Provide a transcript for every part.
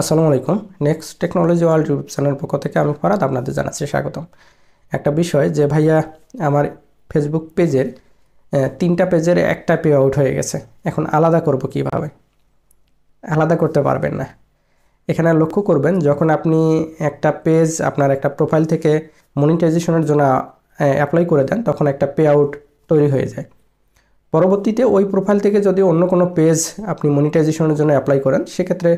আসসালামু আলাইকুম next technology world YouTube channel পক্ষ থেকে আমি ফরাদ আপনাদের জানাচ্ছি স্বাগতম একটা বিষয় যে ভাইয়া আমার ফেসবুক পেজের তিনটা পেজের একটা পে আউট হয়ে গেছে এখন আলাদা করব কিভাবে আলাদা করতে পারবেন না এখানে লক্ষ্য করবেন যখন আপনি একটা পেজ আপনার একটা প্রোফাইল থেকে মনিটাইজেশনের জন্য অ্যাপ্লাই করে দেন তখন একটা পে আউট তৈরি হয়ে যায় পরবর্তীতে ওই প্রোফাইল থেকে যদি অন্য কোনো পেজ আপনি মনিটাইজেশনের জন্য অ্যাপ্লাই করেন সেক্ষেত্রে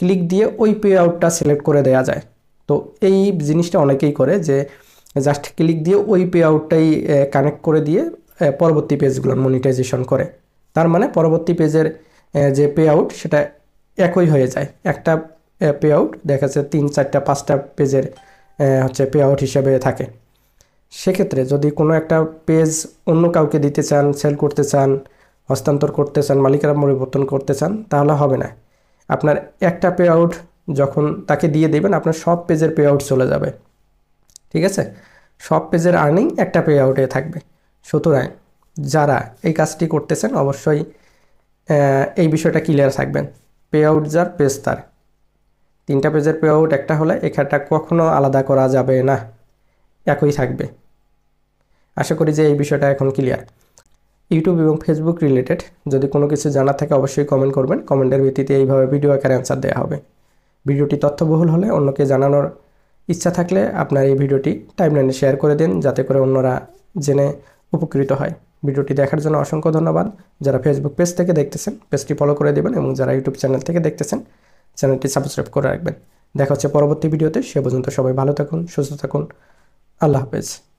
ক্লিক দিয়ে ওই পে আউটটা সিলেক্ট করে দেয়া যায় তো এই জিনিসটা অনেকেই করে যে জাস্ট ক্লিক দিয়ে ওই পে আউটটাই কানেক্ট করে দিয়ে পরবর্তী পেজগুলোর মনিটাইজেশন করে তার মানে পরবর্তী পেজের যে পে আউট সেটা একই হয়ে যায় একটা পে আউট দেখা যাচ্ছে তিন চারটা পাঁচটা পেজের হচ্ছে পে আউট হিসাবে থাকে সেক্ষেত্রে যদি কোনো একটা পেজ অন্য কাউকে দিতে চান সেল করতে চান হস্তান্তর করতে চান মালিকেরা পরিবর্তন করতে চান তাহলে হবে না আপনার একটা পে আউট যখন তাকে দিয়ে দেবেন আপনার সব পেজের পে আউট চলে যাবে ঠিক আছে সব পেজের আর্নিং একটা পে আউটে থাকবে সুতরাং যারা এই কাজটি করতেছেন অবশ্যই এই বিষয়টা ক্লিয়ার থাকবেন পে আউট যার পেজ তার তিনটা পেজের পে আউট একটা হলে এখানটা কখনো আলাদা করা যাবে না একই থাকবে আশা করি যে এই বিষয়টা এখন ক্লিয়ার ইউটিউব এবং ফেসবুক রিলেটেড যদি কোনো কিছু জানা থাকে অবশ্যই কমেন্ট করবেন কমেন্টের ভিত্তিতে এইভাবে ভিডিও আকারে অ্যান্সার দেওয়া হবে ভিডিওটি তথ্যবহুল হলে অন্যকে জানানোর ইচ্ছা থাকলে আপনার এই ভিডিওটি টাইমলাইনে শেয়ার করে দিন যাতে করে অন্যরা জেনে উপকৃত হয় ভিডিওটি দেখার জন্য অসংখ্য ধন্যবাদ যারা ফেসবুক পেজ থেকে দেখতেছেন পেজটি ফলো করে দেবেন এবং যারা ইউটিউব চ্যানেল থেকে দেখতেছেন চ্যানেলটি সাবস্ক্রাইব করে রাখবেন দেখা হচ্ছে পরবর্তী ভিডিওতে সে পর্যন্ত সবাই ভালো থাকুন সুস্থ থাকুন আল্লাহ হাফেজ